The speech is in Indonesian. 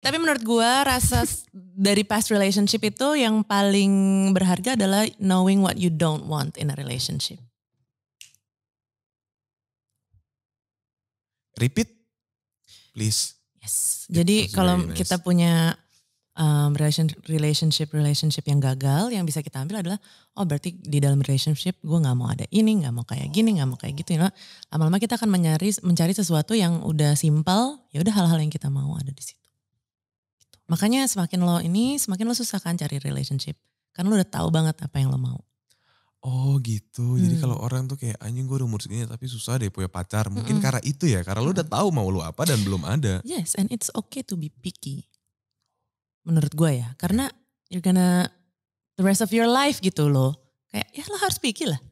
Tapi menurut gue rasa dari past relationship itu yang paling berharga adalah knowing what you don't want in a relationship. Repeat, please. Yes. Jadi kalau nice. kita punya um, relationship relationship yang gagal, yang bisa kita ambil adalah oh berarti di dalam relationship gue nggak mau ada ini, nggak mau kayak gini, nggak mau kayak gitu. Ya. Lama-lama kita akan mencari mencari sesuatu yang udah simpel, ya udah hal-hal yang kita mau ada di situ. Makanya semakin lo ini, semakin lo susah kan cari relationship. Karena lo udah tahu banget apa yang lo mau. Oh gitu. Hmm. Jadi kalau orang tuh kayak anjing gue udah umur segini tapi susah deh punya pacar. Mungkin mm -hmm. karena itu ya, karena lo udah tahu mau lo apa dan belum ada. Yes, and it's okay to be picky. Menurut gue ya, karena you're gonna the rest of your life gitu loh. Kayak ya lo harus picky lah.